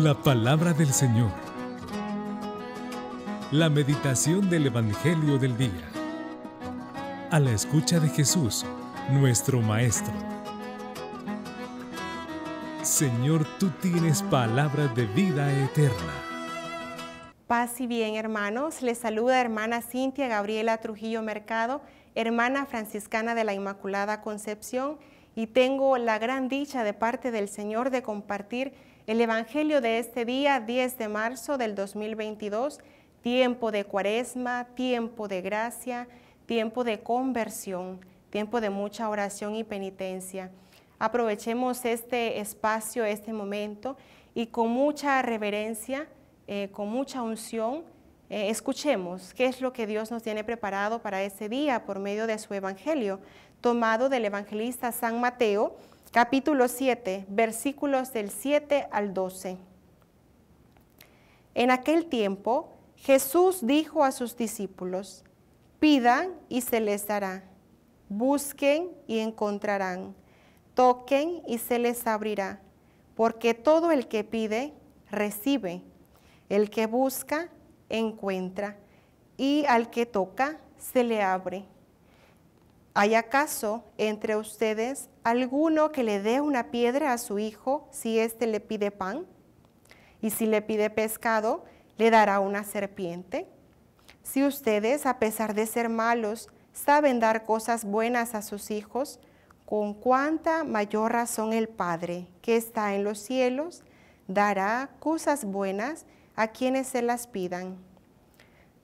La palabra del Señor. La meditación del Evangelio del día. A la escucha de Jesús, nuestro Maestro. Señor, tú tienes palabra de vida eterna. Paz y bien, hermanos. Les saluda hermana Cintia Gabriela Trujillo Mercado, hermana franciscana de la Inmaculada Concepción, y tengo la gran dicha de parte del Señor de compartir el Evangelio de este día, 10 de marzo del 2022, tiempo de cuaresma, tiempo de gracia, tiempo de conversión, tiempo de mucha oración y penitencia. Aprovechemos este espacio, este momento, y con mucha reverencia, eh, con mucha unción, eh, escuchemos qué es lo que Dios nos tiene preparado para ese día por medio de su Evangelio, tomado del evangelista San Mateo, capítulo 7, versículos del 7 al 12. En aquel tiempo Jesús dijo a sus discípulos, pidan y se les dará, busquen y encontrarán, toquen y se les abrirá, porque todo el que pide, recibe, el que busca, encuentra, y al que toca, se le abre. ¿Hay acaso entre ustedes alguno que le dé una piedra a su hijo si éste le pide pan? Y si le pide pescado, le dará una serpiente. Si ustedes, a pesar de ser malos, saben dar cosas buenas a sus hijos, con cuánta mayor razón el Padre, que está en los cielos, dará cosas buenas a quienes se las pidan.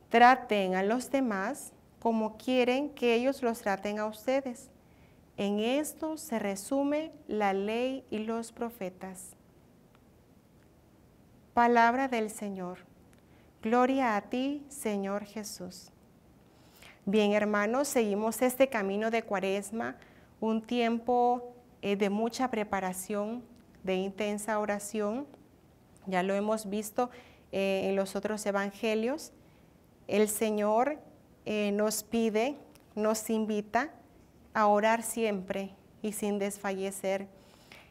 Traten a los demás como quieren que ellos los traten a ustedes. En esto se resume la ley y los profetas. Palabra del Señor. Gloria a ti, Señor Jesús. Bien, hermanos, seguimos este camino de cuaresma, un tiempo eh, de mucha preparación, de intensa oración. Ya lo hemos visto eh, en los otros evangelios. El Señor eh, nos pide, nos invita a orar siempre y sin desfallecer.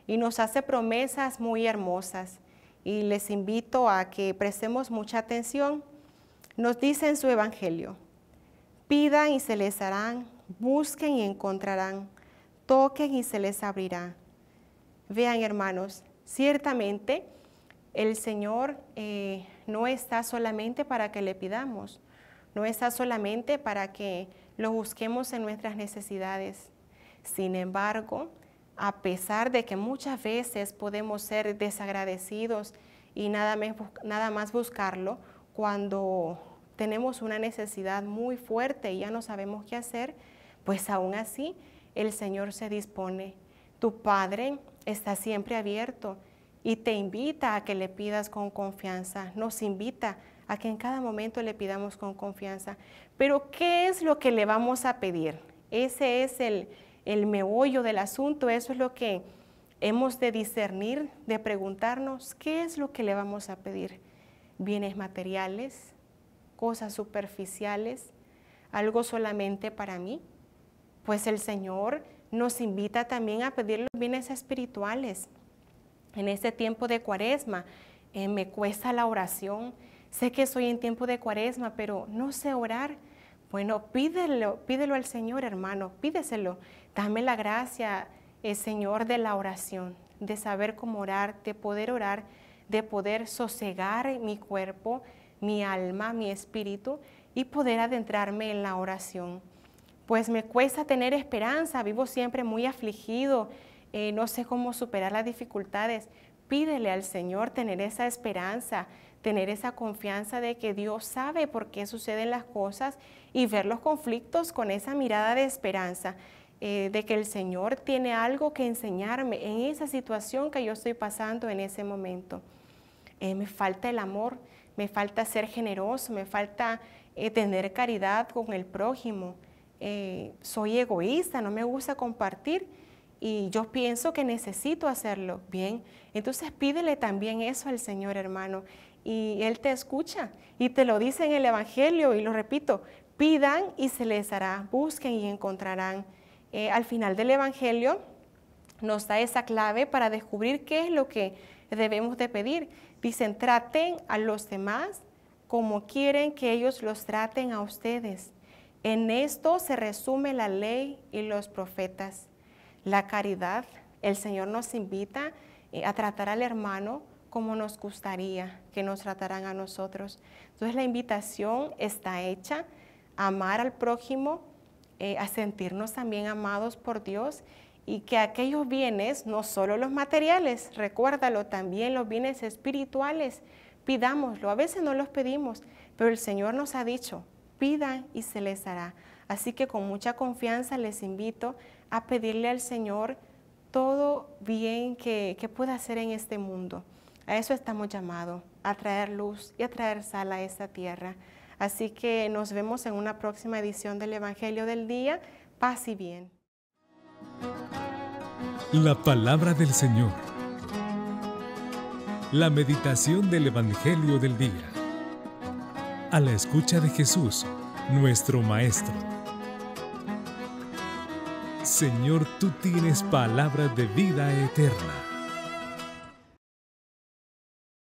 Y nos hace promesas muy hermosas. Y les invito a que prestemos mucha atención. Nos dice en su Evangelio, pidan y se les harán, busquen y encontrarán, toquen y se les abrirá. Vean hermanos, ciertamente el Señor eh, no está solamente para que le pidamos, no está solamente para que lo busquemos en nuestras necesidades. Sin embargo, a pesar de que muchas veces podemos ser desagradecidos y nada, nada más buscarlo, cuando tenemos una necesidad muy fuerte y ya no sabemos qué hacer, pues aún así el Señor se dispone. Tu Padre está siempre abierto y te invita a que le pidas con confianza, nos invita a que en cada momento le pidamos con confianza. Pero ¿qué es lo que le vamos a pedir? Ese es el, meollo del asunto, eso es lo que hemos de discernir, de preguntarnos qué es lo que le vamos a pedir. Bienes materiales, cosas superficiales, algo solamente para mí. Pues el Señor nos invita también a pedir los bienes espirituales. En este tiempo de cuaresma eh, me cuesta la oración, sé que soy en tiempo de cuaresma, pero no sé orar. Bueno, pídelo, pídelo al Señor, hermano, pídeselo. Dame la gracia, eh, Señor, de la oración, de saber cómo orar, de poder orar, de poder sosegar mi cuerpo, mi alma, mi espíritu y poder adentrarme en la oración. Pues me cuesta tener esperanza, vivo siempre muy afligido, eh, no sé cómo superar las dificultades. Pídele al Señor tener esa esperanza, tener esa confianza de que Dios sabe por qué suceden las cosas y ver los conflictos con esa mirada de esperanza, eh, de que el Señor tiene algo que enseñarme en esa situación que yo estoy pasando en ese momento. Eh, me falta el amor, me falta ser generoso, me falta eh, tener caridad con el prójimo. soy egoísta, no me gusta compartir y yo pienso que necesito hacerlo. Bien, entonces pídele también eso al Señor, hermano, y Él te escucha y te lo dice en el Evangelio y lo repito, pidan y se les hará, busquen y encontrarán. Eh, al final del Evangelio nos da esa clave para descubrir qué es lo que debemos de pedir. Dicen, traten a los demás como quieren que ellos los traten a ustedes. En esto se resume la ley y los profetas. La caridad, el Señor nos invita eh, a tratar al hermano como nos gustaría que nos trataran a nosotros. Entonces la invitación está hecha a amar al prójimo, eh, a sentirnos también amados por Dios y que aquellos bienes, no solo los materiales, recuérdalo, también los bienes espirituales, pidámoslo. A veces no los pedimos, pero el Señor nos ha dicho, pidan y se les hará. Así que con mucha confianza les invito a pedirle al Señor todo bien que, que pueda hacer en este mundo. A eso estamos llamados, a traer luz y a traer sal a esta tierra. Así que nos vemos en una próxima edición del Evangelio del Día. Paz y bien. La palabra del Señor. La meditación del Evangelio del Día. A la escucha de Jesús, nuestro Maestro. Señor, tú tienes palabras de vida eterna.